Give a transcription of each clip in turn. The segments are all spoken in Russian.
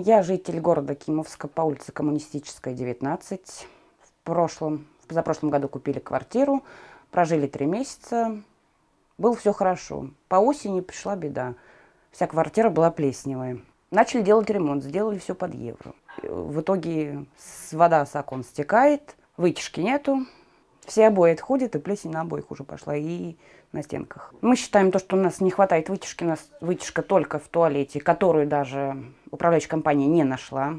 Я житель города Кимовска по улице Коммунистическая, 19. В прошлом, в позапрошлом году купили квартиру, прожили три месяца. Было все хорошо. По осени пришла беда. Вся квартира была плесневая. Начали делать ремонт, сделали все под евро. В итоге вода с окон стекает, вытяжки нету, все обои отходят, и плесень на обоих уже пошла, и на стенках. Мы считаем то, что у нас не хватает вытяжки, у нас вытяжка только в туалете, которую даже управляющая компания не нашла.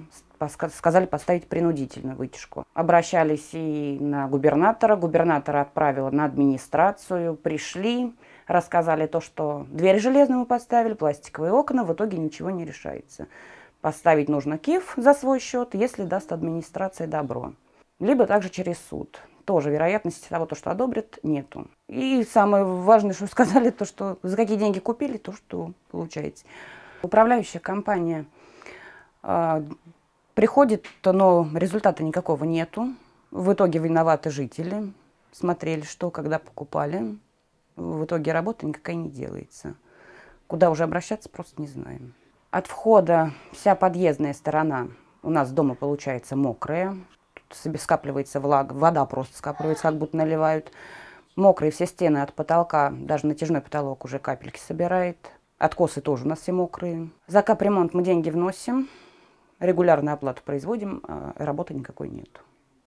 Сказали поставить принудительную вытяжку. Обращались и на губернатора. Губернатора отправила на администрацию. Пришли, рассказали то, что дверь железную мы поставили, пластиковые окна. В итоге ничего не решается. Поставить нужно КИФ за свой счет, если даст администрация добро. Либо также через суд тоже вероятности того, то, что одобрят, нету. И самое важное, что сказали, то, что за какие деньги купили, то, что получаете. Управляющая компания э, приходит, но результата никакого нету. В итоге виноваты жители. Смотрели, что, когда покупали. В итоге работа никакая не делается. Куда уже обращаться, просто не знаем. От входа вся подъездная сторона у нас дома получается мокрая скапливается влага, вода просто скапливается, как будто наливают. Мокрые все стены от потолка, даже натяжной потолок уже капельки собирает. Откосы тоже у нас все мокрые. За капремонт мы деньги вносим, регулярную оплату производим, а работы никакой нету.